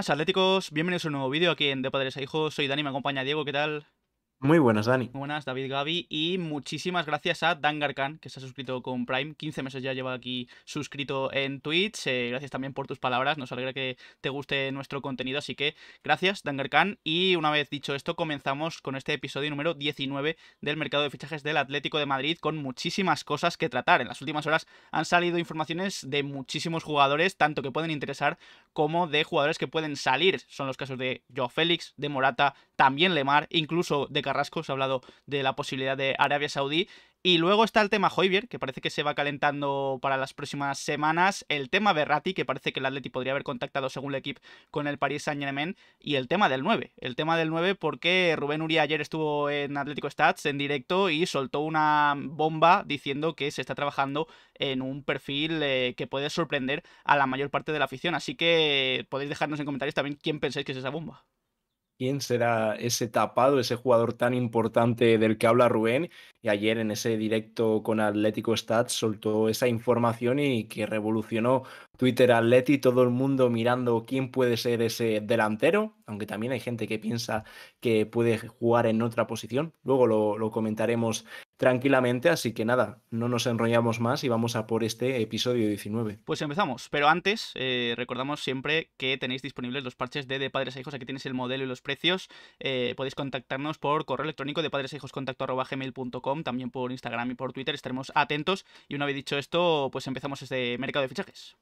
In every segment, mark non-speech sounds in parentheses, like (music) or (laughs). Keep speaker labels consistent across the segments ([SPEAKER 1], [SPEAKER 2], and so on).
[SPEAKER 1] Atleticos, atléticos. Bienvenidos a un nuevo vídeo aquí en De Padres a Hijos. Soy Dani, me acompaña Diego, ¿qué tal?
[SPEAKER 2] Muy buenas, Dani.
[SPEAKER 1] buenas, David Gaby. Y muchísimas gracias a Dan Garcan, que se ha suscrito con Prime. 15 meses ya lleva aquí suscrito en Twitch. Eh, gracias también por tus palabras. Nos alegra que te guste nuestro contenido. Así que gracias, Dan Khan. Y una vez dicho esto, comenzamos con este episodio número 19 del mercado de fichajes del Atlético de Madrid, con muchísimas cosas que tratar. En las últimas horas han salido informaciones de muchísimos jugadores, tanto que pueden interesar como de jugadores que pueden salir. Son los casos de Joao Félix, de Morata, también Lemar, incluso de Carrasco, ha hablado de la posibilidad de Arabia Saudí. Y luego está el tema Hoybier, que parece que se va calentando para las próximas semanas. El tema Berrati, que parece que el Atleti podría haber contactado, según el equipo, con el Paris Saint-Germain. Y el tema del 9. El tema del 9 porque Rubén Uría ayer estuvo en Atlético Stats en directo y soltó una bomba diciendo que se está trabajando en un perfil eh, que puede sorprender a la mayor parte de la afición. Así que podéis dejarnos en comentarios también quién pensáis que es esa bomba
[SPEAKER 2] quién será ese tapado, ese jugador tan importante del que habla Rubén. Y ayer en ese directo con Atlético Stats soltó esa información y que revolucionó Twitter Atleti, todo el mundo mirando quién puede ser ese delantero, aunque también hay gente que piensa que puede jugar en otra posición. Luego lo, lo comentaremos tranquilamente. Así que nada, no nos enrollamos más y vamos a por este episodio 19.
[SPEAKER 1] Pues empezamos, pero antes eh, recordamos siempre que tenéis disponibles los parches de Padres a Hijos. Aquí tienes el modelo y los precios. Eh, podéis contactarnos por correo electrónico de padres gmail.com, también por Instagram y por Twitter. Estaremos atentos. Y una vez dicho esto, pues empezamos este mercado de fichajes.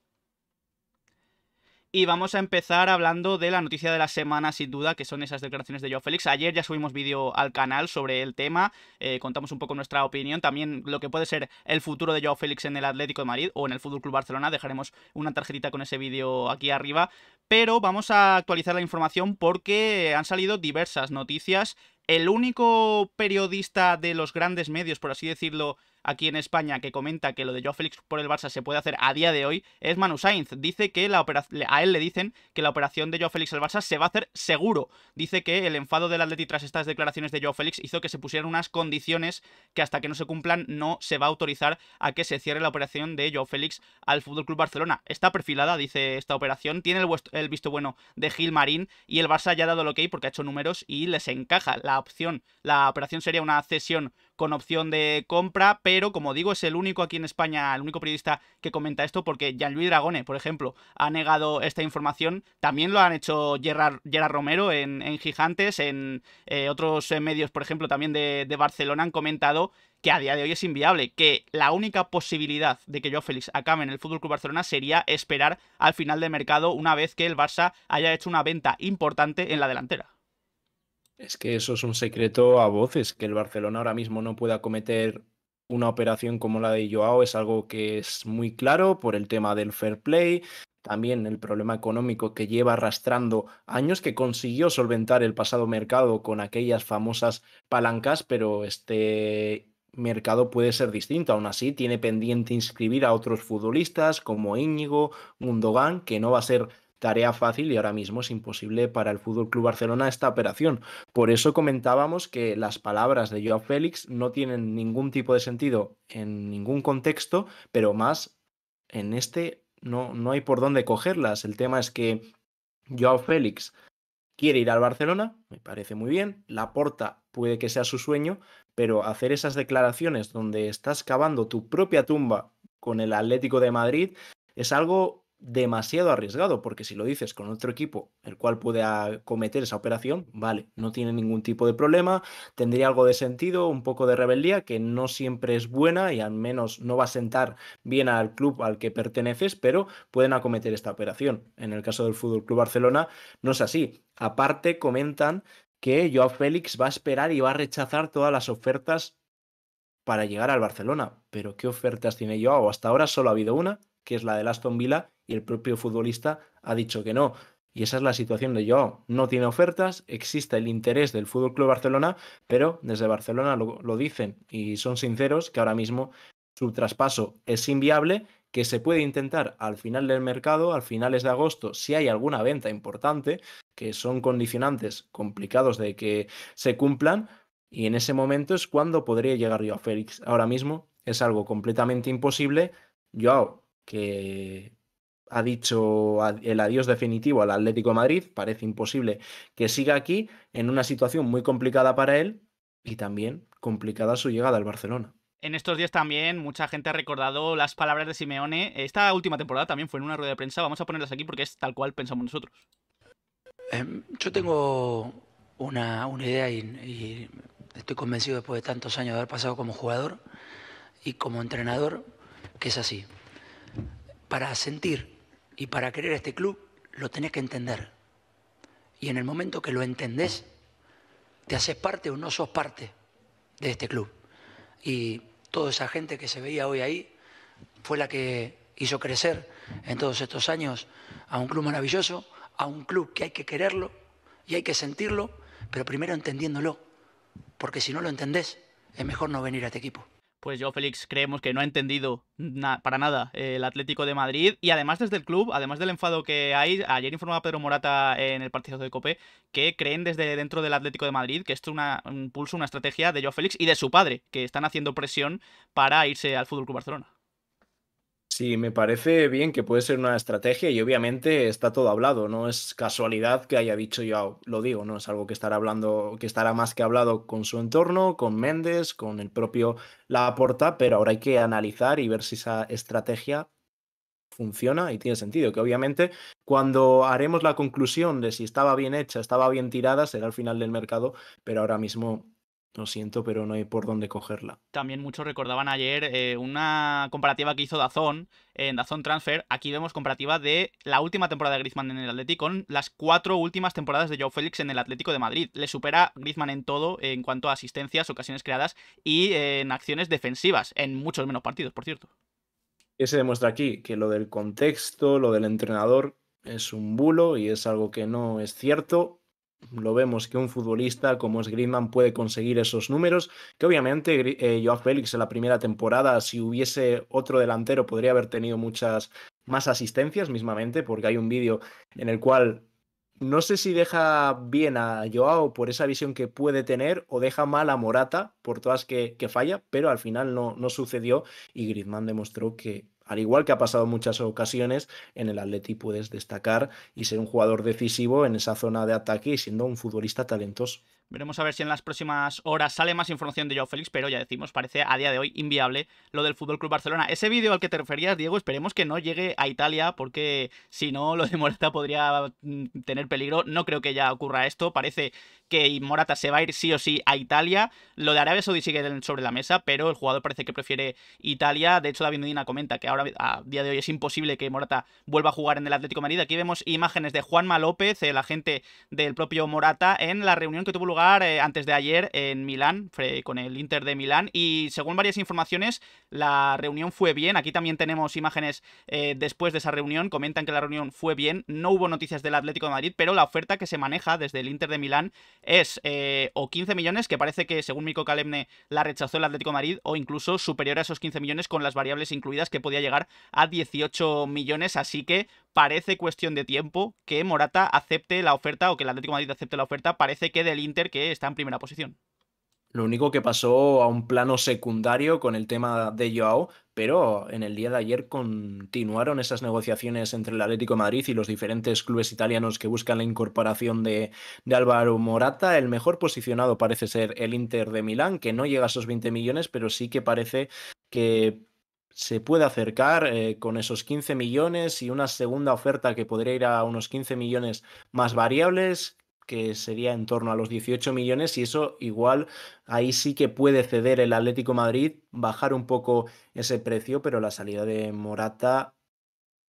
[SPEAKER 1] Y vamos a empezar hablando de la noticia de la semana, sin duda, que son esas declaraciones de Joe Félix. Ayer ya subimos vídeo al canal sobre el tema, eh, contamos un poco nuestra opinión, también lo que puede ser el futuro de Joe Félix en el Atlético de Madrid o en el Fútbol Club Barcelona. Dejaremos una tarjetita con ese vídeo aquí arriba. Pero vamos a actualizar la información porque han salido diversas noticias el único periodista de los grandes medios, por así decirlo, aquí en España que comenta que lo de Joao Félix por el Barça se puede hacer a día de hoy es Manu Sainz. Dice que la a él le dicen que la operación de Joao Félix al Barça se va a hacer seguro. Dice que el enfado del Atleti tras estas declaraciones de Joao Félix hizo que se pusieran unas condiciones que hasta que no se cumplan no se va a autorizar a que se cierre la operación de Joao Félix al Fútbol Club Barcelona. Está perfilada, dice esta operación, tiene el, visto bueno de Gil Marín y el Barça ya ha dado el ok porque ha hecho números y les encaja la opción. La operación sería una cesión con opción de compra, pero como digo, es el único aquí en España, el único periodista que comenta esto, porque jean Luis Dragone, por ejemplo, ha negado esta información. También lo han hecho Gerard, Romero en, Gigantes, en eh, otros eh, medios, por ejemplo, también de, Barcelona, han comentado que a día de hoy es inviable, que la única posibilidad de que Joao Félix acabe en el Fútbol Club Barcelona sería esperar al final de mercado una vez que el Barça haya hecho una venta importante en la delantera.
[SPEAKER 2] Es que eso es un secreto a voces, que el Barcelona ahora mismo no pueda cometer una operación como la de Joao es algo que es muy claro por el tema del fair play, también el problema económico que lleva arrastrando años que consiguió solventar el pasado mercado con aquellas famosas palancas, pero este mercado puede ser distinto. Aún así, tiene pendiente inscribir a otros futbolistas como Íñigo, Mundogan, que no va a ser tarea fácil y ahora mismo es imposible para el Fútbol Club Barcelona esta operación. Por eso comentábamos que las palabras de Joao Félix no tienen ningún tipo de sentido en ningún contexto, pero más en este no, no hay por dónde cogerlas. El tema es que Joao Félix quiere ir al Barcelona, me parece muy bien, la porta puede que sea su sueño, pero hacer esas declaraciones donde estás cavando tu propia tumba con el Atlético de Madrid es algo demasiado arriesgado, porque si lo dices con otro equipo el cual puede acometer ah, esa operación, vale, no tiene ningún tipo de problema, tendría algo de sentido, un poco de rebeldía que no siempre es buena y al menos no va a sentar bien al club al que perteneces, pero pueden acometer esta operación. En el caso del Fútbol Club Barcelona no es así. Aparte comentan que Joao Félix va a esperar y va a rechazar todas las ofertas para llegar al Barcelona. Pero ¿qué ofertas tiene Joao? Hasta ahora solo ha habido una que es la de Aston Villa, y el propio futbolista ha dicho que no. Y esa es la situación de Joao. No tiene ofertas, existe el interés del Fútbol Club Barcelona, pero desde Barcelona lo, dicen y son sinceros que ahora mismo su traspaso es inviable, que se puede intentar al final del mercado, al finales de agosto, si hay alguna venta importante, que son condicionantes complicados de que se cumplan, y en ese momento es cuando podría llegar yo Félix. Ahora mismo es algo completamente imposible. Joao que ha dicho el adiós definitivo al Atlético Madrid, parece imposible que siga aquí en una situación muy complicada para él y también complicada su llegada al Barcelona.
[SPEAKER 1] En estos días también mucha gente ha recordado las palabras de Simeone. Esta última temporada también fue en una rueda de prensa. Vamos a ponerlas aquí porque es tal cual pensamos nosotros.
[SPEAKER 2] Em, yo tengo una, idea y, estoy convencido después de tantos años de haber pasado como jugador y como entrenador que es así para sentir y para querer este club, lo tenés que entender. Y en el momento que lo entendés, te haces parte o no sos parte de este club. Y toda esa gente que se veía hoy ahí fue la que hizo crecer en todos estos años a un club maravilloso, a un club que hay que quererlo y hay que sentirlo, pero primero entendiéndolo, porque si no lo entendés, es mejor no venir a este equipo
[SPEAKER 1] pues yo, Félix, creemos que no ha entendido para nada el Atlético de Madrid. Y además desde el club, además del enfado que hay, ayer informaba Pedro Morata en el partido de Copé que creen desde dentro del Atlético de Madrid que esto es un pulso, una estrategia de Joao Félix y de su padre, que están haciendo presión para irse al Fútbol Club Barcelona.
[SPEAKER 2] Sí, me parece bien que puede ser una estrategia y obviamente está todo hablado, no es casualidad que haya dicho yo lo digo, no es algo que estará hablando, que estará más que hablado con su entorno, con Méndez, con el propio Laporta, pero ahora hay que analizar y ver si esa estrategia funciona y tiene sentido, que obviamente cuando haremos la conclusión de si estaba bien hecha, estaba bien tirada, será el final del mercado, pero ahora mismo lo siento, pero no hay por dónde cogerla.
[SPEAKER 1] También muchos recordaban ayer eh, una comparativa que hizo Dazón en Dazón Transfer. Aquí vemos comparativa de la última temporada de Griezmann en el Atlético con las cuatro últimas temporadas de Joe Félix en el Atlético de Madrid. Le supera Griezmann en todo en cuanto a asistencias, ocasiones creadas y eh, en acciones defensivas, en muchos menos partidos, por cierto.
[SPEAKER 2] ¿Qué se demuestra aquí? Que lo del contexto, lo del entrenador, es un bulo y es algo que no es cierto lo vemos que un futbolista como es Griezmann puede conseguir esos números, que obviamente eh, Joachim Felix Félix en la primera temporada, si hubiese otro delantero, podría haber tenido muchas más asistencias mismamente, porque hay un vídeo en el cual no sé si deja bien a Joao por esa visión que puede tener o deja mal a Morata por todas que, falla, pero al final no, no sucedió y Griezmann demostró que, al igual que ha pasado en muchas ocasiones, en el Atleti puedes destacar y ser un jugador decisivo en esa zona de ataque y siendo un futbolista talentoso.
[SPEAKER 1] Veremos a ver si en las próximas horas sale más información de Joao Félix, pero ya decimos, parece a día de hoy inviable lo del Fútbol Club Barcelona. Ese vídeo al que te referías, Diego, esperemos que no llegue a Italia, porque si no, lo de Morata podría mm, tener peligro. No creo que ya ocurra esto. Parece que Morata se va a ir sí o sí a Italia. Lo de Arabia Saudí sigue sobre la mesa, pero el jugador parece que prefiere Italia. De hecho, David Medina comenta que ahora a día de hoy es imposible que Morata vuelva a jugar en el Atlético de Madrid. Aquí vemos imágenes de Juanma López, el agente del propio Morata, en la reunión que tuvo lugar eh, antes de ayer en Milán, con el Inter de Milán, y según varias informaciones, la reunión fue bien. Aquí también tenemos imágenes eh, después de esa reunión, comentan que la reunión fue bien, no hubo noticias del Atlético de Madrid, pero la oferta que se maneja desde el Inter de Milán es eh, o 15 millones, que parece que según Mico Calemne la rechazó el Atlético de Madrid, o incluso superior a esos 15 millones con las variables incluidas que podía llegar a 18 millones, así que parece cuestión de tiempo que Morata acepte la oferta o que el Atlético de Madrid acepte la oferta. Parece que del Inter, que está en primera posición.
[SPEAKER 2] Lo único que pasó a un plano secundario con el tema de Joao, pero en el día de ayer continuaron esas negociaciones entre el Atlético de Madrid y los diferentes clubes italianos que buscan la incorporación de, de Álvaro Morata. El mejor posicionado parece ser el Inter de Milán, que no llega a esos 20 millones, pero sí que parece que se puede acercar eh, con esos 15 millones y una segunda oferta que podría ir a unos 15 millones más variables, que sería en torno a los 18 millones y eso igual ahí sí que puede ceder el Atlético Madrid, bajar un poco ese precio, pero la salida de Morata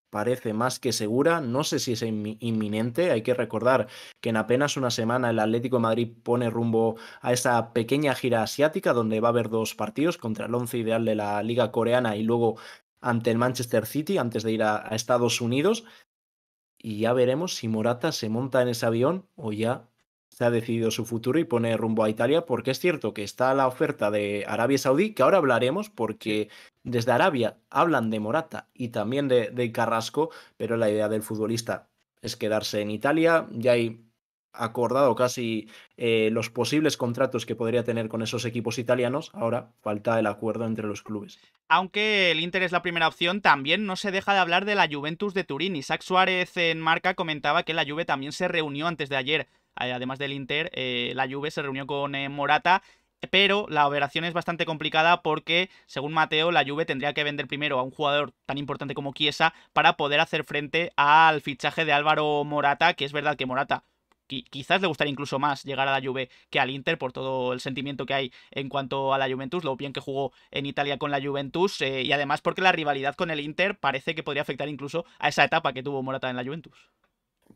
[SPEAKER 2] parece más que segura. No sé si es inminente. Hay que recordar que en apenas una semana el Atlético de Madrid pone rumbo a esa pequeña gira asiática donde va a haber dos partidos contra el once ideal de la Liga Coreana y luego ante el Manchester City antes de ir a, a Estados Unidos. Y ya veremos si Morata se monta en ese avión o ya ha decidido su futuro y pone rumbo a Italia, porque es cierto que está la oferta de Arabia Saudí, que ahora hablaremos, porque desde Arabia hablan de Morata y también de, Carrasco, pero la idea del futbolista es quedarse en Italia, ya hay acordado casi eh, los posibles contratos que podría tener con esos equipos italianos. Ahora falta el acuerdo entre los clubes.
[SPEAKER 1] Aunque el Inter es la primera opción, también no se deja de hablar de la Juventus de Turín. Isaac Suárez en Marca comentaba que la Juve también se reunió antes de ayer eh, además del Inter, eh, la Juve se reunió con eh, Morata. Pero la operación es bastante complicada porque, según Mateo, la Juve tendría que vender primero a un jugador tan importante como Chiesa para poder hacer frente al fichaje de Álvaro Morata, que es verdad que Morata quizás le gustaría incluso más llegar a la Juve que al Inter por todo el sentimiento que hay en cuanto a la Juventus, lo bien que jugó en Italia con la Juventus y además porque la rivalidad con el Inter parece que podría afectar incluso a esa etapa que tuvo Morata en la Juventus.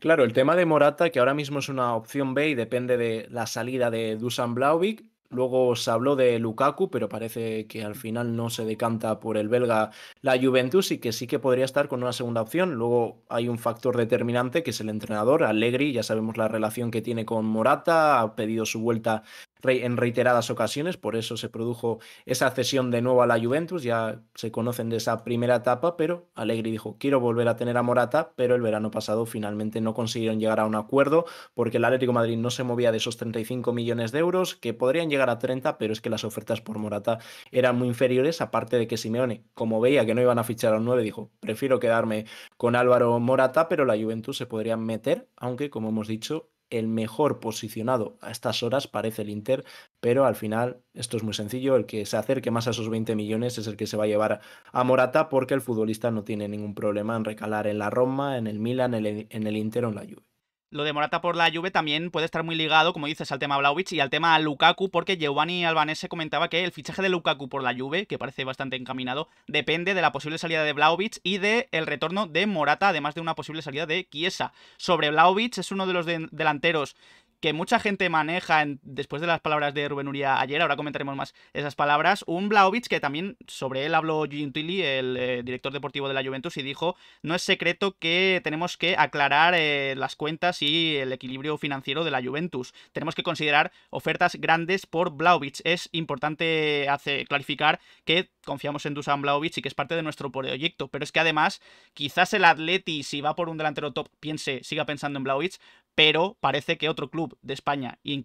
[SPEAKER 2] Claro, el tema de Morata, que ahora mismo es una opción B y depende de la salida de Dusan Blauvik. Luego se habló de Lukaku, pero parece que al final no se decanta por el belga la Juventus y que sí que podría estar con una segunda opción. Luego hay un factor determinante que es el entrenador, Allegri. Ya sabemos la relación que tiene con Morata, ha pedido su vuelta en reiteradas ocasiones, por eso se produjo esa cesión de nuevo a la Juventus, ya se conocen de esa primera etapa, pero Allegri dijo, quiero volver a tener a Morata, pero el verano pasado finalmente no consiguieron llegar a un acuerdo porque el Atlético Madrid no se movía de esos 35 millones de euros, que podrían llegar a 30, pero es que las ofertas por Morata eran muy inferiores, aparte de que Simeone, como veía que no iban a fichar a un 9, dijo, prefiero quedarme con Álvaro Morata, pero la Juventus se podría meter, aunque como hemos dicho, el mejor posicionado a estas horas parece el Inter, pero al final esto es muy sencillo, el que se acerque más a esos 20 millones es el que se va a llevar a Morata porque el futbolista no tiene ningún problema en recalar en la Roma, en el Milan, en el, en el Inter o en la Juve.
[SPEAKER 1] Lo de Morata por la Juve también puede estar muy ligado, como dices, al tema Vlaovic y al tema Lukaku, porque Giovanni Albanese comentaba que el fichaje de Lukaku por la Juve, que parece bastante encaminado, depende de la posible salida de Vlaovic y del el retorno de Morata, además de una posible salida de Chiesa. Sobre Vlaovic, es uno de los delanteros que mucha gente maneja, después de las palabras de Rubén Uría ayer, ahora comentaremos más esas palabras, un Blaovic que también sobre él habló Tilly, el eh, director deportivo de la Juventus, y dijo, no es secreto que tenemos que aclarar eh, las cuentas y el equilibrio financiero de la Juventus. Tenemos que considerar ofertas grandes por Blaovic. Es importante clarificar que confiamos en Dusan Blaovic y que es parte de nuestro proyecto, pero es que además quizás el Atleti, si va por un delantero top, piense, siga pensando en Blaovic, pero parece que otro club de España e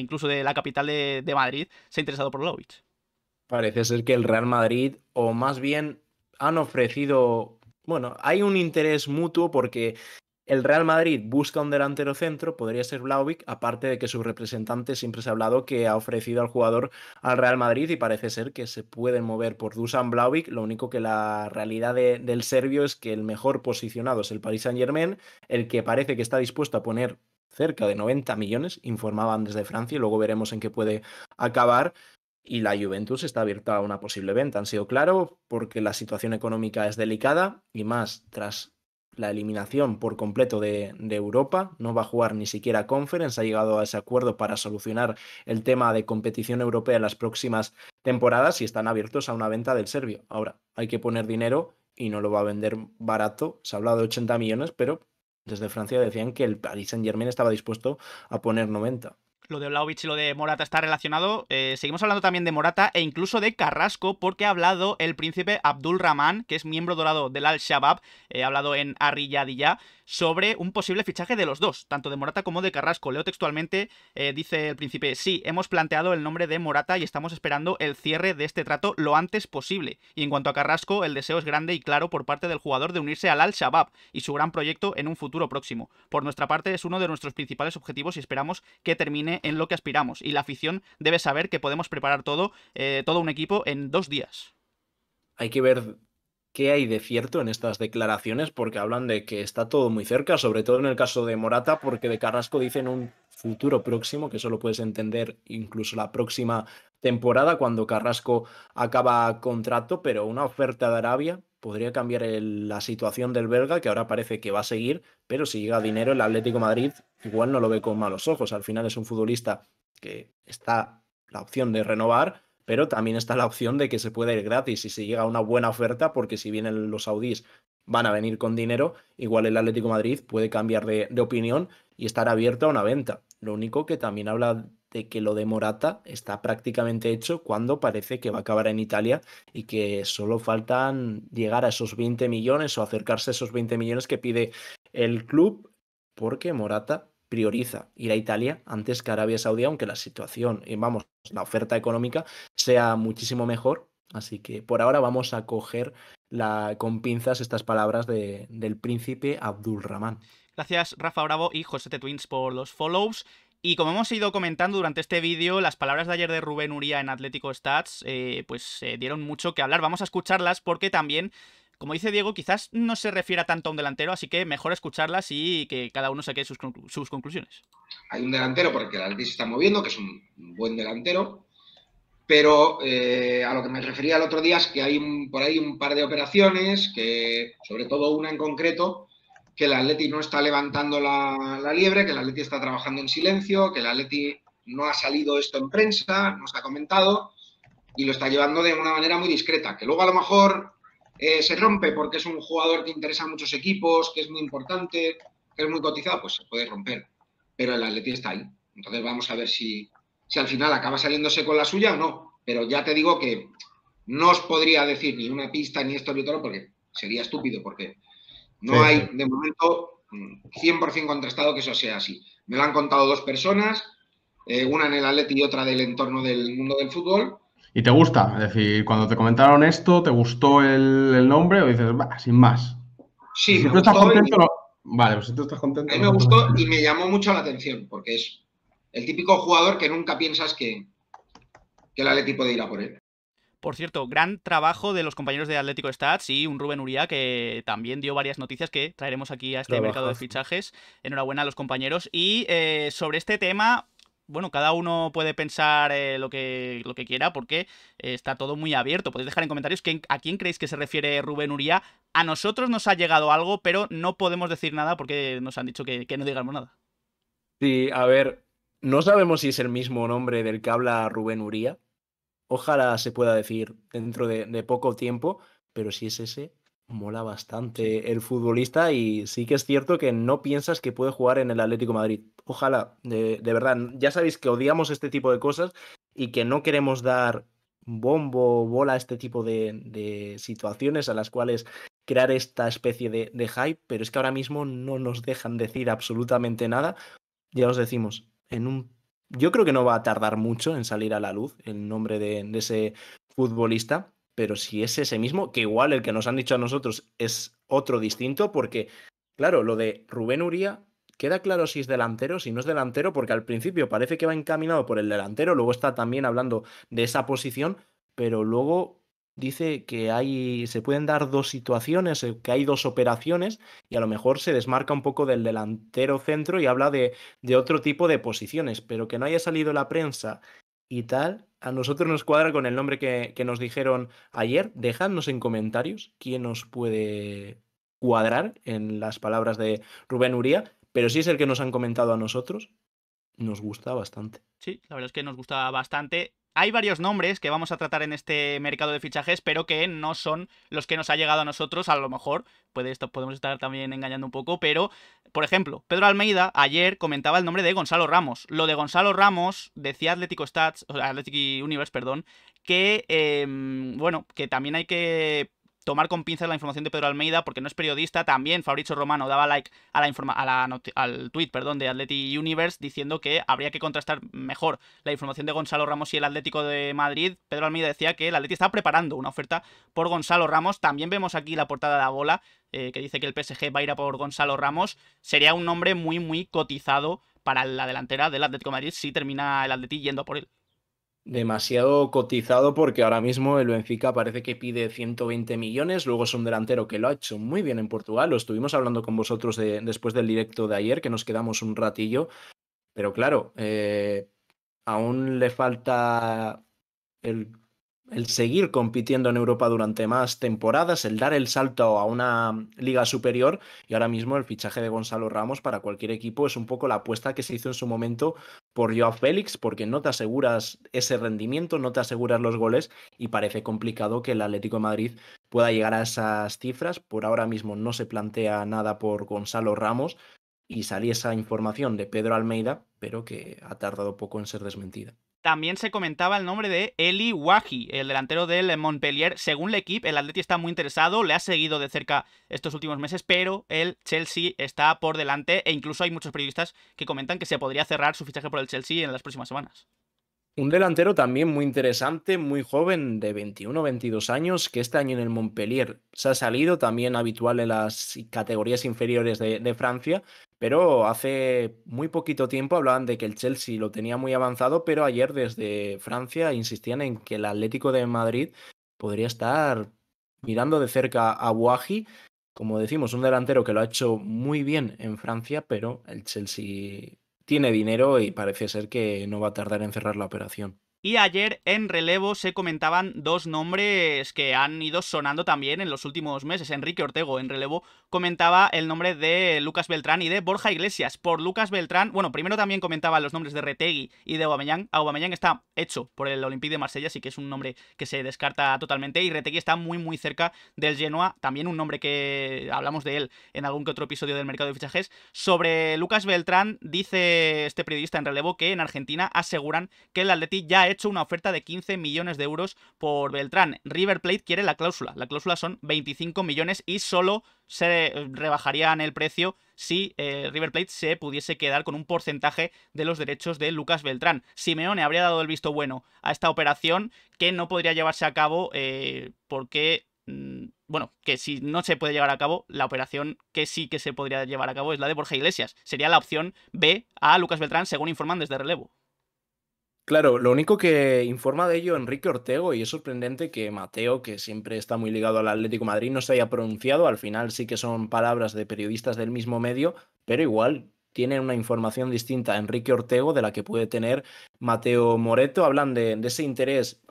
[SPEAKER 1] incluso de la capital de, Madrid se ha interesado por Lovich.
[SPEAKER 2] Parece ser que el Real Madrid, o más bien han ofrecido, bueno, hay un interés mutuo porque el Real Madrid busca un delantero centro, podría ser Blauvik, aparte de que su representante siempre se ha hablado que ha ofrecido al jugador al Real Madrid y parece ser que se pueden mover por Dusan Blauvik, Lo único que la realidad del serbio es que el mejor posicionado es el Paris Saint-Germain, el que parece que está dispuesto a poner cerca de 90 millones, informaban desde Francia, y luego veremos en qué puede acabar y la Juventus está abierta a una posible venta. Han sido claros porque la situación económica es delicada y más tras la eliminación por completo de, Europa, no va a jugar ni siquiera Conference, ha llegado a ese acuerdo para solucionar el tema de competición europea en las próximas temporadas y están abiertos a una venta del serbio. Ahora, hay que poner dinero y no lo va a vender barato, se ha hablado de 80 millones, pero desde Francia decían que el Paris Saint Germain estaba dispuesto a poner 90
[SPEAKER 1] lo de Vlaovic y lo de Morata está relacionado. Eh, seguimos hablando también de Morata e incluso de Carrasco, porque ha hablado el príncipe Abdul Rahman, que es miembro dorado del Al-Shabaab, eh, ha hablado en Arriyadiyah, sobre un posible fichaje de los dos, tanto de Morata como de Carrasco. Leo textualmente, eh, dice el príncipe, sí, hemos planteado el nombre de Morata y estamos esperando el cierre de este trato lo antes posible. Y en cuanto a Carrasco, el deseo es grande y claro por parte del jugador de unirse al Al-Shabaab y su gran proyecto en un futuro próximo. Por nuestra parte, es uno de nuestros principales objetivos y esperamos que termine en lo que aspiramos y la afición debe saber que podemos preparar todo, eh, todo un equipo en dos días.
[SPEAKER 2] Hay que ver qué hay de cierto en estas declaraciones porque hablan de que está todo muy cerca, sobre todo en el caso de Morata, porque de Carrasco dicen un futuro próximo, que solo puedes entender incluso la próxima temporada cuando Carrasco acaba contrato, pero una oferta de Arabia podría cambiar la situación del belga, que ahora parece que va a seguir, pero si llega dinero, el Atlético Madrid igual no lo ve con malos ojos. Al final es un futbolista que está la opción de renovar, pero también está la opción de que se pueda ir gratis y si llega una buena oferta, porque si vienen los saudíes van a venir con dinero, igual el Atlético Madrid puede cambiar de opinión y estar abierto a una venta. Lo único que también habla de que lo de Morata está prácticamente hecho cuando parece que va a acabar en Italia y que solo faltan llegar a esos 20 millones o acercarse a esos 20 millones que pide el club porque Morata prioriza ir a Italia antes que Arabia Saudí, aunque la situación, y eh, vamos, la oferta económica sea muchísimo mejor. Así que por ahora vamos a coger la, con pinzas estas palabras del príncipe Abdul Rahman.
[SPEAKER 1] Gracias Rafa Bravo y José T. Twins por los follows. Y como hemos ido comentando durante este vídeo, las palabras de ayer de Rubén Uría en Atlético Stats, eh, pues se eh, dieron mucho que hablar. Vamos a escucharlas porque también, como dice Diego, quizás no se refiera tanto a un delantero, así que mejor escucharlas y que cada uno saque sus, conclusiones.
[SPEAKER 3] Hay un delantero porque el Atlético se está moviendo, que es un buen delantero, pero eh, a lo que me refería el otro día es que hay por ahí un par de operaciones, que sobre todo una en concreto, que el Atleti no está levantando la, liebre, que el Atleti está trabajando en silencio, que el Atleti no ha salido esto en prensa, no se ha comentado y lo está llevando de una manera muy discreta, que luego a lo mejor eh, se rompe porque es un jugador que interesa a muchos equipos, que es muy importante, que es muy cotizado, pues se puede romper, pero el Atleti está ahí. Entonces vamos a ver si, si al final acaba saliéndose con la suya o no, pero ya te digo que no os podría decir ni una pista ni esto ni otro porque sería estúpido, porque no hay, de momento, 100% contrastado que eso sea así. Me lo han contado dos personas, eh, una en el Atleti y otra del entorno del mundo del fútbol. ¿Y te gusta? Es decir, cuando te comentaron esto, ¿te gustó el, nombre o dices, bah, sin más? Sí, contento, y... Vale, pues si tú estás contento. A mí me gustó y me llamó mucho la atención, porque es el típico jugador que nunca piensas que, que el Atleti puede ir a por él.
[SPEAKER 1] Por cierto, gran trabajo de los compañeros de Atlético Stats y un Rubén Uriá que también dio varias noticias que traeremos aquí a este mercado de fichajes. Enhorabuena a los compañeros. Y eh, sobre este tema, bueno, cada uno puede pensar eh, lo, que, lo que quiera porque eh, está todo muy abierto. Podéis dejar en comentarios a quién creéis que se refiere Rubén Uriá. A nosotros nos ha llegado algo, pero no podemos decir nada porque nos han dicho que, no digamos nada.
[SPEAKER 2] Sí, a ver, no sabemos si es el mismo nombre del que habla Rubén Uría, Ojalá se pueda decir dentro de, poco tiempo, pero si es ese, mola bastante el futbolista y sí que es cierto que no piensas que puede jugar en el Atlético de Madrid. Ojalá, de, verdad, ya sabéis que odiamos este tipo de cosas y que no queremos dar bombo, bola a este tipo de, situaciones a las cuales crear esta especie de, de, hype, pero es que ahora mismo no nos dejan decir absolutamente nada. Ya os decimos, en un yo creo que no va a tardar mucho en salir a la luz el nombre de, ese futbolista, pero si es ese mismo, que igual el que nos han dicho a nosotros es otro distinto, porque, claro, lo de Rubén Uría queda claro si es delantero, si no es delantero, porque al principio parece que va encaminado por el delantero, luego está también hablando de esa posición, pero luego dice que hay, se pueden dar dos situaciones, eh, que hay dos operaciones y a lo mejor se desmarca un poco del delantero centro y habla de, de otro tipo de posiciones, pero que no haya salido la prensa y tal, a nosotros nos cuadra con el nombre que, que nos dijeron ayer. Dejadnos en comentarios quién nos puede cuadrar en las palabras de Rubén Uría, pero si es el que nos han comentado a nosotros, nos gusta bastante.
[SPEAKER 1] Sí, la verdad es que nos gusta bastante. Hay varios nombres que vamos a tratar en este mercado de fichajes, pero que no son los que nos ha llegado a nosotros, a lo mejor. esto, podemos estar también engañando un poco, pero, por ejemplo, Pedro Almeida ayer comentaba el nombre de Gonzalo Ramos. Lo de Gonzalo Ramos, decía Atlético Stats, o Athletic Universe, perdón, que, em, bueno, que también hay que tomar con pinzas la información de Pedro Almeida porque no es periodista. También Fabricio Romano daba like a la al tweet perdón, de Atleti Universe diciendo que habría que contrastar mejor la información de Gonzalo Ramos y el Atlético de Madrid. Pedro Almeida decía que el Atleti está preparando una oferta por Gonzalo Ramos. También vemos aquí la portada de la bola eh, que dice que el PSG va a ir a por Gonzalo Ramos. Sería un nombre muy, muy cotizado para la delantera del Atlético de Madrid si termina el Atleti yendo por él
[SPEAKER 2] demasiado cotizado porque ahora mismo el Benfica parece que pide 120 millones, luego es un delantero que lo ha hecho muy bien en Portugal, lo estuvimos hablando con vosotros después del directo de ayer, que nos quedamos un ratillo, pero claro, eh, aún le falta el, el seguir compitiendo en Europa durante más temporadas, el dar el salto a una liga superior y ahora mismo el fichaje de Gonzalo Ramos para cualquier equipo es un poco la apuesta que se hizo en su momento por Joao Félix porque no te aseguras ese rendimiento, no te aseguras los goles y parece complicado que el Atlético de Madrid pueda llegar a esas cifras. Por ahora mismo no se plantea nada por Gonzalo Ramos, y salía esa información de Pedro Almeida, pero que ha tardado poco en ser desmentida.
[SPEAKER 1] También se comentaba el nombre de Eli Wahi, el delantero del Montpellier. Según el equipo, el Atleti está muy interesado, le ha seguido de cerca estos últimos meses, pero el Chelsea está por delante e incluso hay muchos periodistas que comentan que se podría cerrar su fichaje por el Chelsea en las próximas semanas.
[SPEAKER 2] Un delantero también muy interesante, muy joven, de 21 o 22 años, que este año en el Montpellier se ha salido, también habitual en las categorías inferiores de Francia, pero hace muy poquito tiempo hablaban de que el Chelsea lo tenía muy avanzado, pero ayer desde Francia insistían en que el Atlético de Madrid podría estar mirando de cerca a Guaji, como decimos, un delantero que lo ha hecho muy bien en Francia, pero el Chelsea tiene dinero y parece ser que no va a tardar en cerrar la operación.
[SPEAKER 1] Y ayer en relevo se comentaban dos nombres que han ido sonando también en los últimos meses. Enrique Ortego en relevo comentaba el nombre de Lucas Beltrán y de Borja Iglesias. Por Lucas Beltrán, bueno, primero también comentaba los nombres de Retegui y de Aubameyang. Aubameyang está hecho por el Olympique de Marsella, así que es un nombre que se descarta totalmente. Y Retegui está muy muy cerca del Genoa, también un nombre que hablamos de él en algún que otro episodio del mercado de fichajes. Sobre Lucas Beltrán, dice este periodista en relevo que en Argentina aseguran que el Atleti ya es hecho una oferta de 15 millones de euros por Beltrán. River Plate quiere la cláusula. La cláusula son 25 millones y solo se rebajarían el precio si eh, River Plate se pudiese quedar con un porcentaje de los derechos de Lucas Beltrán. Simeone habría dado el visto bueno a esta operación que no podría llevarse a cabo eh, porque mm, bueno, que si no se puede llevar a cabo, la operación que sí que se podría llevar a cabo es la de Borja Iglesias. Sería la opción B a Lucas Beltrán, según informan desde relevo.
[SPEAKER 2] Claro, lo único que informa de ello Enrique Ortego y es sorprendente que Mateo, que siempre está muy ligado al Atlético Madrid, no se haya pronunciado. Al final sí que son palabras de periodistas del mismo medio, pero igual tienen una información distinta Enrique Ortego de la que puede tener Mateo Moreto. Hablan de ese interés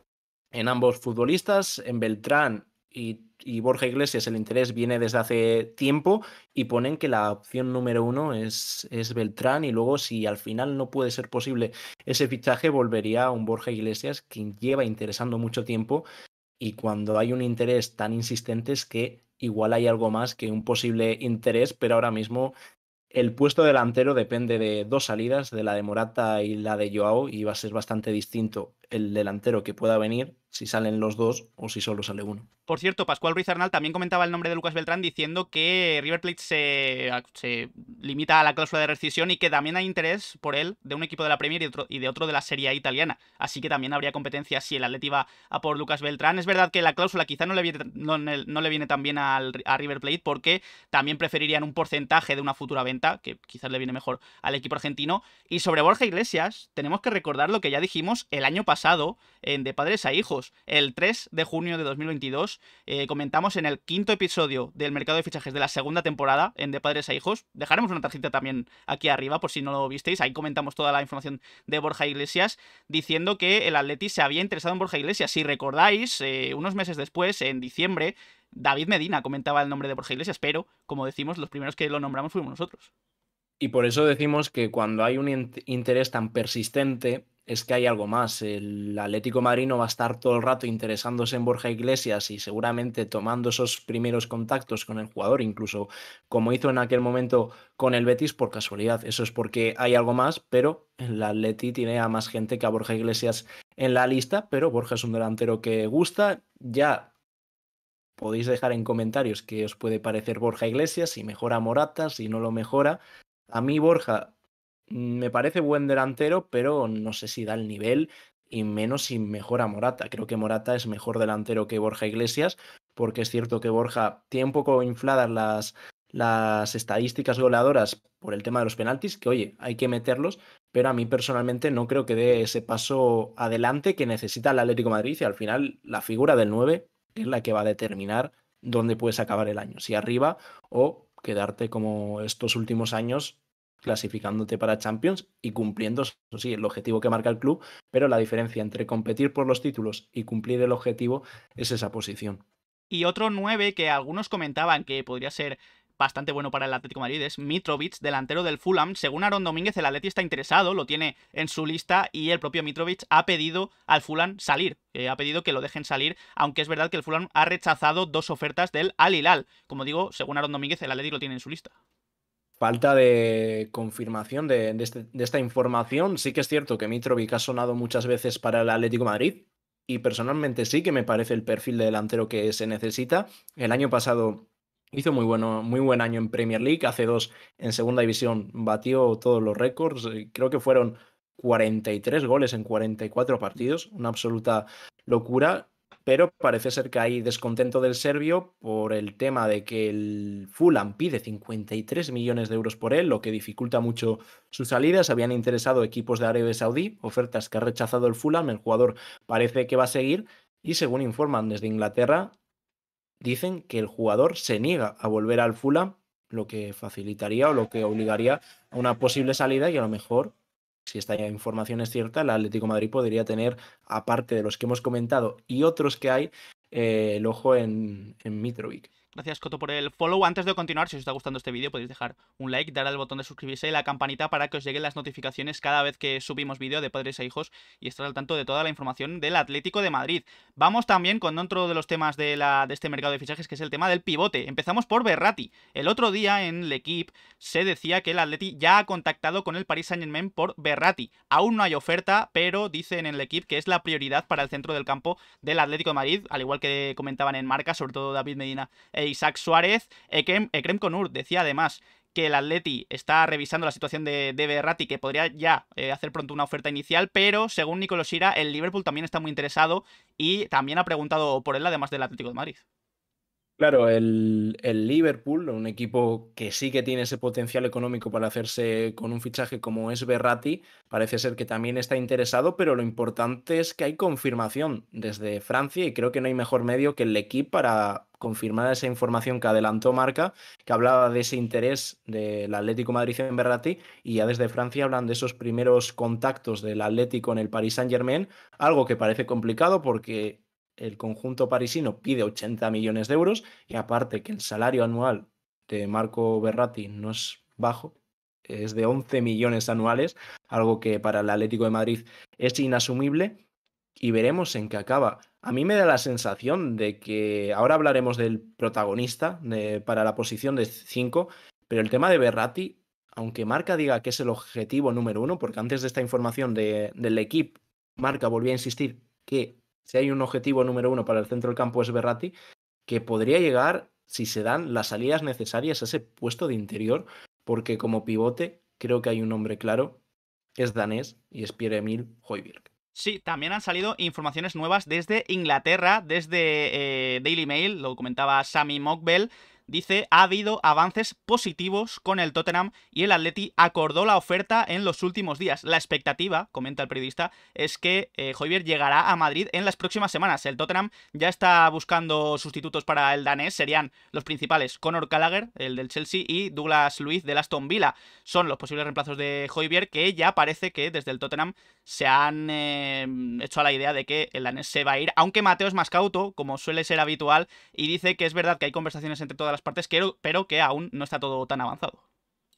[SPEAKER 2] en ambos futbolistas, en Beltrán y, Borja Iglesias el interés viene desde hace tiempo y ponen que la opción número uno es, es Beltrán y luego si al final no puede ser posible ese fichaje volvería a un Borja Iglesias que lleva interesando mucho tiempo y cuando hay un interés tan insistente es que igual hay algo más que un posible interés, pero ahora mismo el puesto delantero depende de dos salidas, de la de Morata y la de Joao, y va a ser bastante distinto el delantero que pueda venir, si salen los dos o si solo sale uno.
[SPEAKER 1] Por cierto, Pascual Ruiz Arnal también comentaba el nombre de Lucas Beltrán diciendo que River Plate se, limita a la cláusula de rescisión y que también hay interés por él de un equipo de la Premier y, otro, y de otro de la Serie A italiana. Así que también habría competencia si el Atleti va a por Lucas Beltrán. Es verdad que la cláusula quizá no le viene, no, le viene tan bien a River Plate porque también preferirían un porcentaje de una futura venta, que quizás le viene mejor al equipo argentino. Y sobre Borja Iglesias, tenemos que recordar lo que ya dijimos el año pasado en De Padres a Hijos, el 3 de junio de 2022. Eh, comentamos en el quinto episodio del mercado de fichajes de la segunda temporada, en De Padres a Hijos. Dejaremos una tarjeta también aquí arriba, por si no lo visteis. Ahí comentamos toda la información de Borja Iglesias, diciendo que el Atleti se había interesado en Borja Iglesias. Si recordáis, eh, unos meses después, en diciembre, David Medina comentaba el nombre de Borja Iglesias, pero, como decimos, los primeros que lo nombramos fuimos nosotros.
[SPEAKER 2] Y por eso decimos que cuando hay un interés tan persistente es que hay algo más. El Atlético Marino va a estar todo el rato interesándose en Borja Iglesias y seguramente tomando esos primeros contactos con el jugador, incluso como hizo en aquel momento con el Betis por casualidad. Eso es porque hay algo más, pero el Atleti tiene a más gente que a Borja Iglesias en la lista, pero Borja es un delantero que gusta. Ya podéis dejar en comentarios qué os puede parecer Borja Iglesias, si mejora Morata, si no lo mejora, a mí Borja mm, me parece buen delantero, pero no sé si da el nivel y menos si mejora Morata. Creo que Morata es mejor delantero que Borja Iglesias, porque es cierto que Borja tiene un poco infladas las, las estadísticas goleadoras por el tema de los penaltis, que oye, hay que meterlos, pero a mí personalmente no creo que dé ese paso adelante que necesita el Atlético Madrid y al final la figura del 9 es la que va a determinar dónde puedes acabar el año, si arriba o quedarte como estos últimos años clasificándote para Champions y cumpliendo, eso sí, el objetivo que marca el club, pero la diferencia entre competir por los títulos y cumplir el objetivo es esa posición.
[SPEAKER 1] Y otro 9 que algunos comentaban que podría ser bastante bueno para el Atlético de Madrid es Mitrovic, delantero del Fulham. Según Aaron Domínguez, el Atleti está interesado, lo tiene en su lista y el propio Mitrovic ha pedido al Fulham salir. Eh, ha pedido que lo dejen salir, aunque es verdad que el Fulham ha rechazado dos ofertas del Al Hilal. Como digo, según Aaron Domínguez, el Atleti lo tiene en su lista
[SPEAKER 2] falta de confirmación este, de, esta información. Sí que es cierto que Mitrovic ha sonado muchas veces para el Atlético Madrid y personalmente sí que me parece el perfil de delantero que se necesita. El año pasado hizo muy, bueno, muy buen año en Premier League, hace dos en Segunda División batió todos los récords, eh, creo que fueron 43 goles en 44 partidos, una absoluta locura pero parece ser que hay descontento del serbio por el tema de que el Fulham pide 53 millones de euros por él, lo que dificulta mucho su salida. Se habían interesado equipos de Arabia Saudí, ofertas que ha rechazado el Fulham, el jugador parece que va a seguir y según informan desde Inglaterra, dicen que el jugador se niega a volver al Fulham, lo que facilitaría o lo que obligaría a una posible salida y a lo mejor si esta información es cierta, el Atlético Madrid podría tener, aparte de los que hemos comentado y otros que hay, eh, el ojo en, en Mitrovic.
[SPEAKER 1] Gracias Coto por el follow. Antes de continuar, si os está gustando este vídeo podéis dejar un like, dar al botón de suscribirse y la campanita para que os lleguen las notificaciones cada vez que subimos vídeo de padres e hijos y estar al tanto de toda la información del Atlético de Madrid. Vamos también con otro de los temas de, este mercado de fichajes que es el tema del pivote. Empezamos por Berrati. El otro día en L'Equipe se decía que el Atleti ya ha contactado con el Paris Saint Germain por Berrati. Aún no hay oferta, pero dicen en el L'Equipe que es la prioridad para el centro del campo del Atlético de Madrid, al igual que comentaban en Marca, sobre todo David Medina. E e Isaac Suárez, Ekrem, eh, eh, Konur decía además que el Atleti está revisando la situación de, de Berratti, que podría ya eh, hacer pronto una oferta inicial, pero según Nicolás Sira, el Liverpool también está muy interesado y también ha preguntado por él, además del Atlético de Madrid.
[SPEAKER 2] Claro, el, Liverpool, un equipo que sí que tiene ese potencial económico para hacerse con un fichaje como es Berratti, parece ser que también está interesado, pero lo importante es que hay confirmación desde Francia y creo que no hay mejor medio que el equipo para confirmada esa información que adelantó Marca, que hablaba de ese interés del Atlético Madrid en Berratti, y ya desde Francia hablan de esos primeros contactos del Atlético en el Paris Saint-Germain, algo que parece complicado porque el conjunto parisino pide 80 millones de euros y aparte que el salario anual de Marco Berratti no es bajo, es de 11 millones anuales, algo que para el Atlético de Madrid es inasumible y veremos en qué acaba. A mí me da la sensación de que ahora hablaremos del protagonista para la posición de 5, pero el tema de Berratti, aunque Marca diga que es el objetivo número uno, porque antes de esta información de, del equipo, Marca volvió a insistir que si hay un objetivo número uno para el centro del campo es Berratti, que podría llegar, si se dan las salidas necesarias, a ese puesto de interior, porque como pivote creo que hay un nombre claro, es danés y es pierre Emil Hoiberg.
[SPEAKER 1] Sí, también han salido informaciones nuevas desde Inglaterra, desde eh, Daily Mail, lo comentaba Sammy Mockbell, dice ha habido avances positivos con el Tottenham y el Atleti acordó la oferta en los últimos días. La expectativa, comenta el periodista, es que eh, llegará a Madrid en las próximas semanas. El Tottenham ya está buscando sustitutos para el danés, serían los principales Conor Gallagher, el del Chelsea, y Douglas Luiz del Aston Villa. Son los posibles reemplazos de Hoiberg que ya parece que desde el Tottenham se han em, hecho a la idea de que el danés se va a ir, aunque Mateo es más cauto, como suele ser habitual, y dice que es verdad que hay conversaciones entre todas las partes, pero que aún no está todo tan avanzado.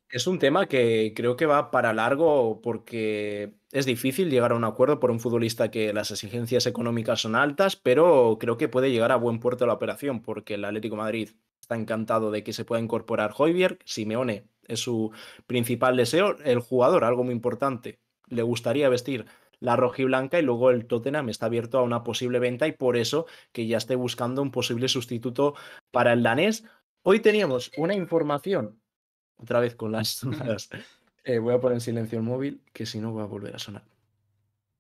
[SPEAKER 2] Es un tema que creo que va para largo porque es difícil llegar a un acuerdo por un futbolista que las exigencias económicas son altas, pero creo que puede llegar a buen puerto la operación porque el Atlético Madrid está encantado de que se pueda incorporar Hoiberg, Simeone es su principal deseo, el jugador, algo muy importante, le gustaría vestir la rojiblanca y luego el Tottenham está abierto a una posible venta y por eso que ya esté buscando un posible sustituto para el danés Hoy teníamos una información, otra vez con las (laughs) sonadas. Eh, voy a poner en silencio el móvil, que si no va a volver a sonar.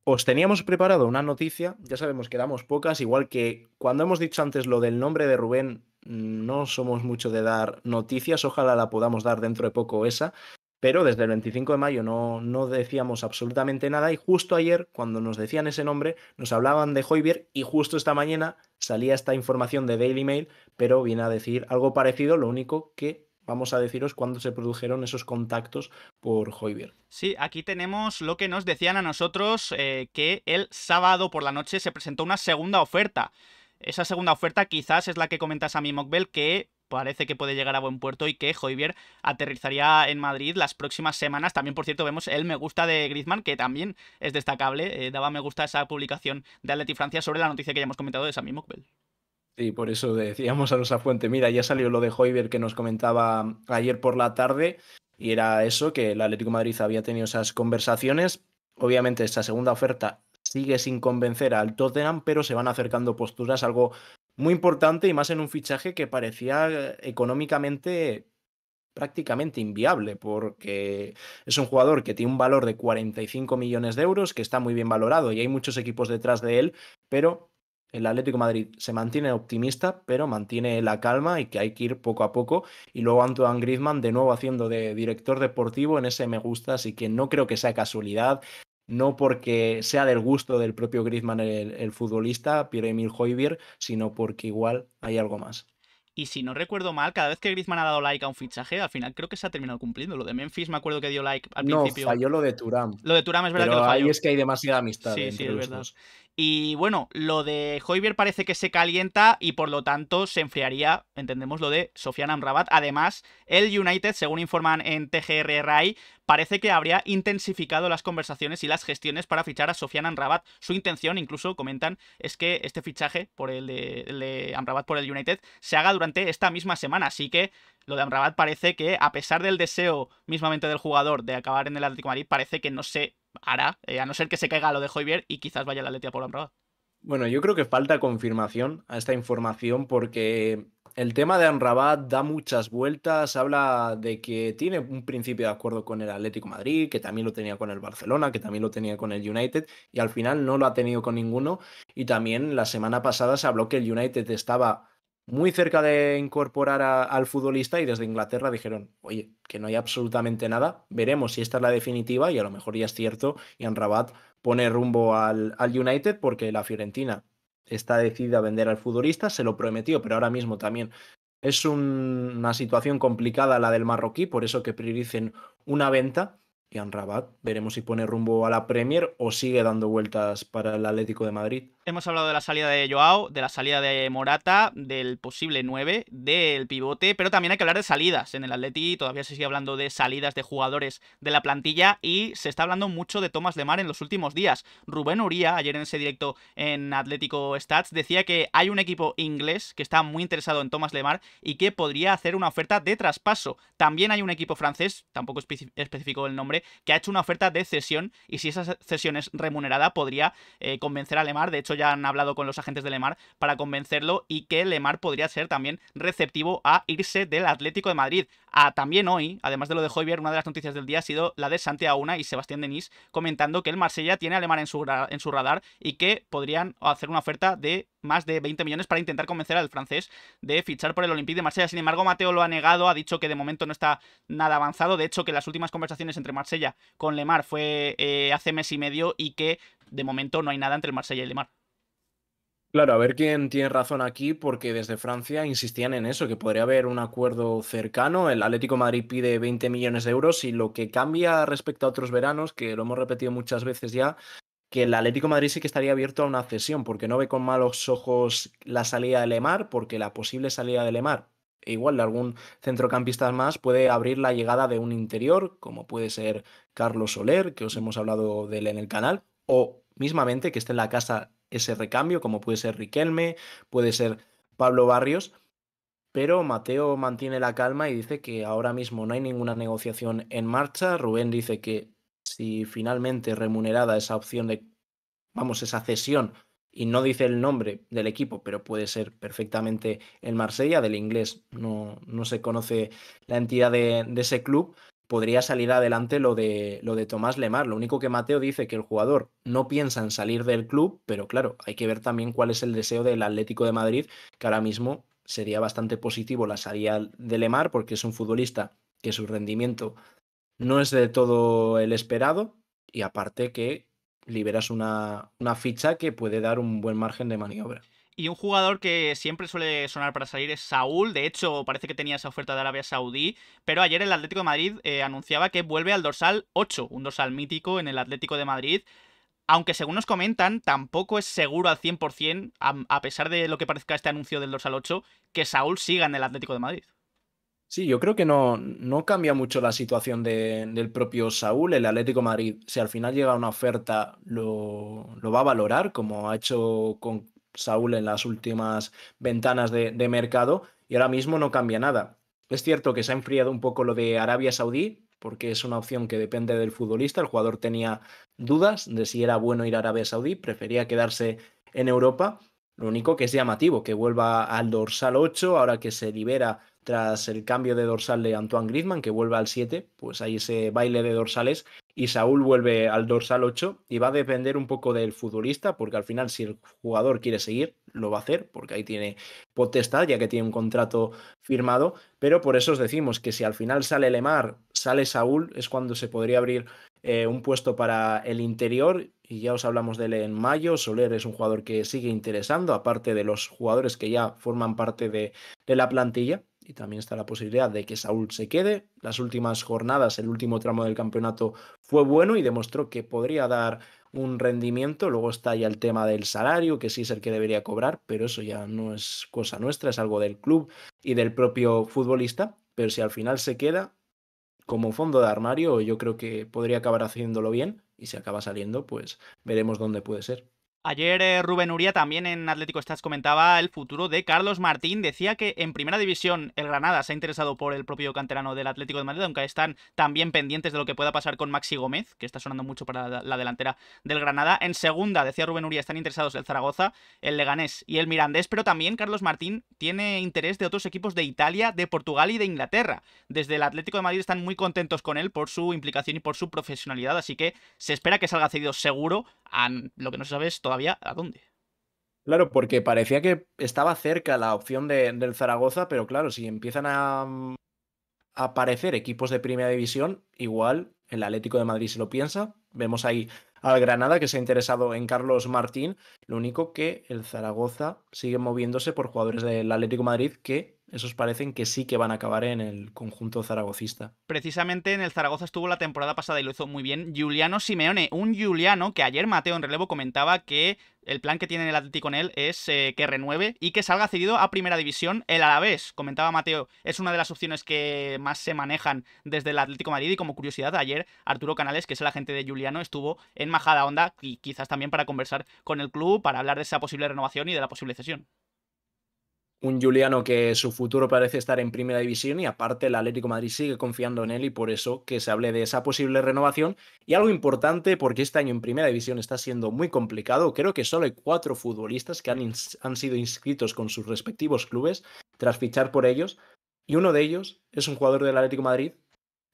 [SPEAKER 2] Os teníamos preparado una noticia, ya sabemos que damos pocas, igual que cuando hemos dicho antes lo del nombre de Rubén, no somos mucho de dar noticias, ojalá la podamos dar dentro de poco esa, pero desde el 25 de mayo no, no, decíamos absolutamente nada y justo ayer, cuando nos decían ese nombre, nos hablaban de Hoybier y justo esta mañana salía esta información de Daily Mail, pero viene a decir algo parecido, lo único que vamos a deciros cuándo se produjeron esos contactos por Hoybier.
[SPEAKER 1] Sí, aquí tenemos lo que nos decían a nosotros, eh, que el sábado por la noche se presentó una segunda oferta. Esa segunda oferta quizás es la que comentas a mi Mockbell, que parece que puede llegar a buen puerto y que joyver aterrizaría en Madrid las próximas semanas. También, por cierto, vemos el me gusta de Griezmann, que también es destacable. Eh, daba me gusta esa publicación de Atleti Francia sobre la noticia que ya hemos comentado de Sami Mokbel.
[SPEAKER 2] Sí, por eso decíamos a Rosa Fuente, mira, ya salió lo de Hoiber que nos comentaba ayer por la tarde y era eso, que el Atlético Madrid había tenido esas conversaciones. Obviamente esta segunda oferta sigue sin convencer al Tottenham, pero se van acercando posturas, algo muy importante y más en un fichaje que parecía eh, económicamente prácticamente inviable porque es un jugador que tiene un valor de 45 millones de euros, que está muy bien valorado y hay muchos equipos detrás de él, pero el Atlético Madrid se mantiene optimista, pero mantiene la calma y que hay que ir poco a poco. Y luego Antoine Griezmann de nuevo haciendo de director deportivo en ese me gusta, así que no creo que sea casualidad no porque sea del gusto del propio Griezmann el, futbolista, Pierre-Emil Hoibier, sino porque igual hay algo más.
[SPEAKER 1] Y si no recuerdo mal, cada vez que Griezmann ha dado like a un fichaje, al final creo que se ha terminado cumpliendo. Lo de Memphis me acuerdo que dio like al principio. No, falló
[SPEAKER 2] lo de Turam. Lo de Turam es verdad que lo ahí es que hay demasiada amistad. Sí, sí, es verdad.
[SPEAKER 1] Y bueno, lo de Hoiber parece que se calienta y por lo tanto se enfriaría, entendemos lo de Sofian Amrabat. Además, el United, según informan en TGR RAI, parece que habría intensificado las conversaciones y las gestiones para fichar a Sofian Amrabat. Su intención, incluso comentan, es que este fichaje por el de, Amrabat por el United se haga durante esta misma semana. Así que lo de Amrabat parece que, a pesar del deseo mismamente del jugador de acabar en el Atlético Madrid, parece que no se hará, eh, a no ser que se caiga lo de Hoybier y quizás vaya la Letia por Amrabat.
[SPEAKER 2] Bueno, yo creo que falta confirmación a esta información porque el tema de Amrabat da muchas vueltas, habla de que tiene un principio de acuerdo con el Atlético Madrid, que también lo tenía con el Barcelona, que también lo tenía con el United y al final no lo ha tenido con ninguno. Y también la semana pasada se habló que el United estaba muy cerca de incorporar al futbolista y desde Inglaterra dijeron, oye, que no hay absolutamente nada, veremos si esta es la definitiva y a lo mejor ya es cierto y en Rabat pone rumbo al, United porque la Fiorentina está decidida a vender al futbolista, se lo prometió, pero ahora mismo también es una situación complicada la del marroquí, por eso que prioricen una venta Rabat. Veremos si pone rumbo a la Premier o sigue dando vueltas para el Atlético de Madrid.
[SPEAKER 1] Hemos hablado de la salida de Joao, de la salida de Morata, del posible 9, del pivote, pero también hay que hablar de salidas. En el Atleti todavía se sigue hablando de salidas de jugadores de la plantilla y se está hablando mucho de Thomas Lemar en los últimos días. Rubén Uría, ayer en ese directo en Atlético Stats, decía que hay un equipo inglés que está muy interesado en Thomas Lemar y que podría hacer una oferta de traspaso. También hay un equipo francés, tampoco especificó el nombre, que ha hecho una oferta de cesión y si esa cesión es remunerada podría eh, convencer a Lemar, de hecho ya han hablado con los agentes de Lemar para convencerlo y que Lemar podría ser también receptivo a irse del Atlético de Madrid. A, ah, también hoy, además de lo de Hoyer, una de las noticias del día ha sido la de Santiago Una y Sebastián Denis comentando que el Marsella tiene a Lemar en su radar y que podrían hacer una oferta de más de 20 millones para intentar convencer al francés de fichar por el Olympique de Marsella. Sin embargo, Mateo lo ha negado, ha dicho que de momento no está nada avanzado. De hecho, que las últimas conversaciones entre Marsella con Lemar fue eh, hace mes y medio y que de momento no hay nada entre Marsella y Lemar.
[SPEAKER 2] Claro, a ver quién tiene razón aquí, porque desde Francia insistían en eso, que podría haber un acuerdo cercano. El Atlético de Madrid pide 20 millones de euros y lo que cambia respecto a otros veranos, que lo hemos repetido muchas veces ya, que el Atlético Madrid sí que estaría abierto a una cesión, porque no ve con malos ojos la salida de Lemar, porque la posible salida de Lemar, e igual de algún centrocampista más, puede abrir la llegada de un interior, como puede ser Carlos Soler, que os hemos hablado de él en el canal, o mismamente que esté en la casa ese recambio, como puede ser Riquelme, puede ser Pablo Barrios. Pero Mateo mantiene la calma y dice que ahora mismo no hay ninguna negociación en marcha. Rubén dice que si finalmente remunerada esa opción de, vamos, esa cesión, y no dice el nombre del equipo, pero puede ser perfectamente el Marsella, del inglés, no, no se conoce la entidad de, ese club, podría salir adelante lo de, lo de Tomás Lemar. Lo único que Mateo dice que el jugador no piensa en salir del club, pero claro, hay que ver también cuál es el deseo del Atlético de Madrid, que ahora mismo sería bastante positivo la salida de Lemar, porque es un futbolista que su rendimiento no es de todo el esperado y aparte que liberas una, ficha que puede dar un buen margen de maniobra.
[SPEAKER 1] Y un jugador que siempre suele sonar para salir es Saúl. De hecho, parece que tenía esa oferta de Arabia Saudí. Pero ayer el Atlético de Madrid eh, anunciaba que vuelve al dorsal 8, un dorsal mítico en el Atlético de Madrid. Aunque según nos comentan, tampoco es seguro al 100%, a, a pesar de lo que parezca este anuncio del dorsal 8, que Saúl siga en el Atlético de Madrid.
[SPEAKER 2] Sí, yo creo que no, no cambia mucho la situación del propio Saúl. El Atlético Madrid, si al final llega una oferta, lo, va a valorar, como ha hecho con Saúl en las últimas ventanas de mercado, y ahora mismo no cambia nada. Es cierto que se ha enfriado un poco lo de Arabia Saudí, porque es una opción que depende del futbolista. El jugador tenía dudas de si era bueno ir a Arabia Saudí, prefería quedarse en Europa. Lo único que es llamativo, que vuelva al dorsal 8, ahora que se libera tras el cambio de dorsal de Antoine Griezmann, que vuelve al 7, pues ahí ese baile de dorsales y Saúl vuelve al dorsal 8 y va a depender un poco del futbolista, porque al final si el jugador quiere seguir, lo va a hacer, porque ahí tiene potestad, ya que tiene un contrato firmado, pero por eso os decimos que si al final sale Lemar, sale Saúl, es cuando se podría abrir eh, un puesto para el interior, y ya os hablamos de él en mayo. Soler es un jugador que sigue interesando, aparte de los jugadores que ya forman parte de, de la plantilla. Y también está la posibilidad de que Saúl se quede. Las últimas jornadas, el último tramo del campeonato fue bueno y demostró que podría dar un rendimiento. Luego está ya el tema del salario, que sí es el que debería cobrar, pero eso ya no es cosa nuestra, es algo del club y del propio futbolista. Pero si al final se queda, como fondo de armario, yo creo que podría acabar haciéndolo bien y si acaba saliendo, pues veremos dónde puede ser.
[SPEAKER 1] Ayer eh, Rubén Uría también en Atlético Stats comentaba el futuro de Carlos Martín. Decía que en primera división el Granada se ha interesado por el propio canterano del Atlético de Madrid, aunque están también pendientes de lo que pueda pasar con Maxi Gómez, que está sonando mucho para la delantera del Granada. En segunda, decía Rubén Uría, están interesados el Zaragoza, el Leganés y el Mirandés, pero también Carlos Martín tiene interés de otros equipos de Italia, de Portugal y de Inglaterra. Desde el Atlético de Madrid están muy contentos con él por su implicación y por su profesionalidad, así que se espera que salga cedido seguro lo que no se sabe todavía a dónde.
[SPEAKER 2] Claro, porque parecía que estaba cerca la opción de, del Zaragoza, pero claro, si empiezan a, mm, aparecer equipos de primera división, igual el Atlético de Madrid se lo piensa. Vemos ahí al Granada que se ha interesado en Carlos Martín. Lo único que el Zaragoza sigue moviéndose por jugadores del Atlético de Madrid que esos parecen que sí que van a acabar en el conjunto zaragocista.
[SPEAKER 1] Precisamente en el Zaragoza estuvo la temporada pasada y lo hizo muy bien Juliano Simeone, un Juliano que ayer Mateo en relevo comentaba que el plan que tiene el Atlético con él es eh, que renueve y que salga cedido a Primera División el Alavés. Comentaba Mateo, es una de las opciones que más se manejan desde el Atlético Madrid y como curiosidad, ayer Arturo Canales, que es el agente de Juliano, estuvo en Majada Onda y quizás también para conversar con el club, para hablar de esa posible renovación y de la posible cesión
[SPEAKER 2] un Juliano que su futuro parece estar en primera división y aparte el Atlético Madrid sigue confiando en él y por eso que se hable de esa posible renovación. Y algo importante porque este año en primera división está siendo muy complicado, creo que solo hay cuatro futbolistas que han, han sido inscritos con sus respectivos clubes tras fichar por ellos y uno de ellos es un jugador del Atlético Madrid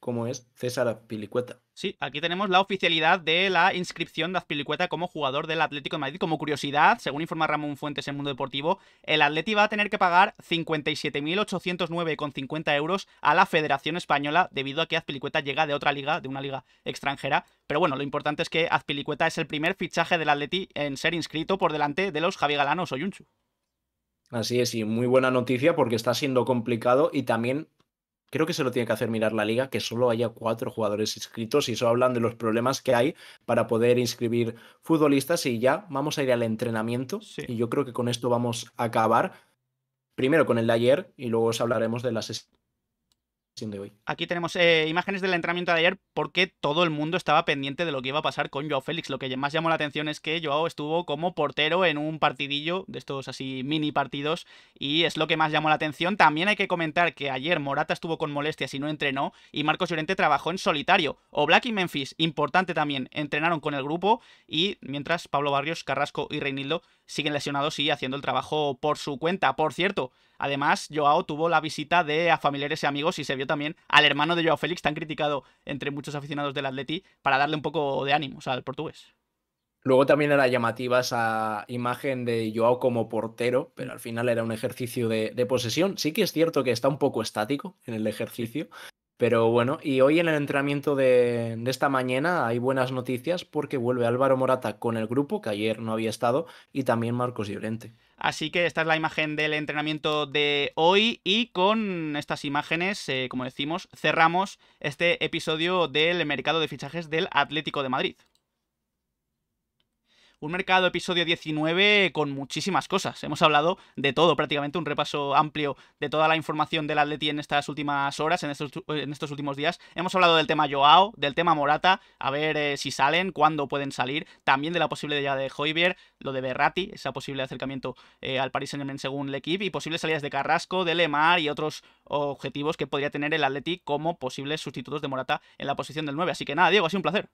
[SPEAKER 2] como es César Azpilicueta.
[SPEAKER 1] Sí, aquí tenemos la oficialidad de la inscripción de Azpilicueta como jugador del Atlético de Madrid. Como curiosidad, según informa Ramón Fuentes en Mundo Deportivo, el Atleti va a tener que pagar 57.809,50 euros a la Federación Española debido a que Azpilicueta llega de otra liga, de una liga extranjera. Pero bueno, lo importante es que Azpilicueta es el primer fichaje del Atleti en ser inscrito por delante de los Javi Galanos o Yunchu.
[SPEAKER 2] Así es, y muy buena noticia porque está siendo complicado y también Creo que se lo tiene que hacer mirar la liga, que solo haya cuatro jugadores inscritos y eso hablan de los problemas que hay para poder inscribir futbolistas y ya vamos a ir al entrenamiento y yo creo que con esto vamos a acabar primero con el de ayer y luego os hablaremos de las...
[SPEAKER 1] Aquí tenemos eh, imágenes del entrenamiento de ayer porque todo el mundo estaba pendiente de lo que iba a pasar con Joao Félix. Lo que más llamó la atención es que Joao estuvo como portero en un partidillo de estos así mini partidos y es lo que más llamó la atención. También hay que comentar que ayer Morata estuvo con molestias y no entrenó y Marcos Llorente trabajó en solitario. O Black y Memphis, importante también, entrenaron con el grupo y mientras Pablo Barrios, Carrasco y Reinildo siguen lesionados y haciendo el trabajo por su cuenta. Por cierto, además, Joao tuvo la visita de a familiares y amigos y se vio también al hermano de Joao Félix, tan criticado entre muchos aficionados del Atleti, para darle un poco de ánimos al portugués.
[SPEAKER 2] Luego también era llamativa esa imagen de Joao como portero, pero al final era un ejercicio de, posesión. Sí que es cierto que está un poco estático en el ejercicio, pero bueno, y hoy en el entrenamiento de, esta mañana hay buenas noticias porque vuelve Álvaro Morata con el grupo, que ayer no había estado, y también Marcos Llorente.
[SPEAKER 1] Así que esta es la imagen del entrenamiento de hoy y con estas imágenes, eh, como decimos, cerramos este episodio del mercado de fichajes del Atlético de Madrid. Un mercado episodio 19 con muchísimas cosas. Hemos hablado de todo, prácticamente un repaso amplio de toda la información del Atleti en estas últimas horas, en estos, en estos últimos días. Hemos hablado del tema Joao, del tema Morata, a ver eh, si salen, cuándo pueden salir, también de la posibilidad de Hoivier, lo de Berrati, ese posible acercamiento eh, al Paris Saint-Germain según equipo. y posibles salidas de Carrasco, de Lemar y otros objetivos que podría tener el Atleti como posibles sustitutos de Morata en la posición del 9. Así que nada, Diego, ha sido un placer.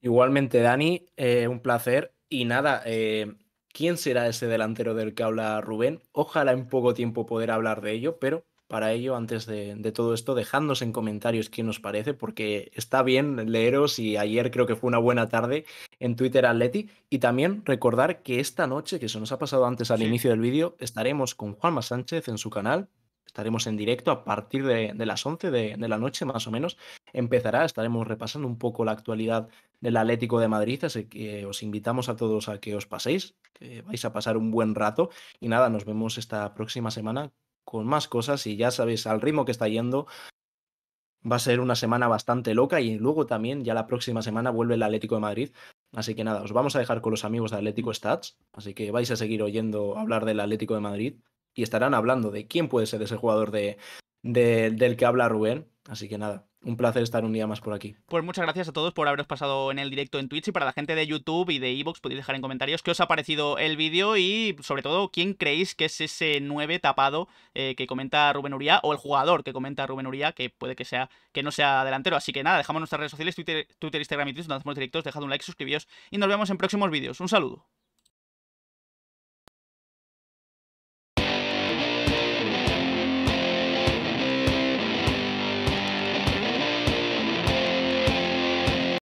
[SPEAKER 2] Igualmente, Dani, eh, un placer. Y nada, eh, ¿quién será ese delantero del que habla Rubén? Ojalá en poco tiempo poder hablar de ello, pero para ello, antes de, todo esto, dejadnos en comentarios quién nos parece, porque está bien leeros y ayer creo que fue una buena tarde en Twitter Leti, Y también recordar que esta noche, que se nos ha pasado antes al inicio del vídeo, estaremos con Juanma Sánchez en su canal Estaremos en directo a partir de, las 11 de, de, la noche, más o menos. Empezará, estaremos repasando un poco la actualidad del Atlético de Madrid, así que os invitamos a todos a que os paséis, que vais a pasar un buen rato. Y nada, nos vemos esta próxima semana con más cosas y ya sabéis, al ritmo que está yendo, va a ser una semana bastante loca y luego también ya la próxima semana vuelve el Atlético de Madrid. Así que nada, os vamos a dejar con los amigos de Atlético Stats, así que vais a seguir oyendo hablar del Atlético de Madrid y estarán hablando de quién puede ser ese jugador de, del que habla Rubén. Así que nada, un placer estar un día más por aquí.
[SPEAKER 1] Pues muchas gracias a todos por haberos pasado en el directo en Twitch y para la gente de YouTube y de Evox podéis dejar en comentarios qué os ha parecido el vídeo y sobre todo quién creéis que es ese 9 tapado eh, que comenta Rubén Uriá o el jugador que comenta Rubén Uriá que puede que sea que no sea delantero. Así que nada, dejamos nuestras redes sociales, Twitter, Twitter Instagram y Twitch donde hacemos directos, dejad un like, suscribíos y nos vemos en próximos vídeos. Un saludo.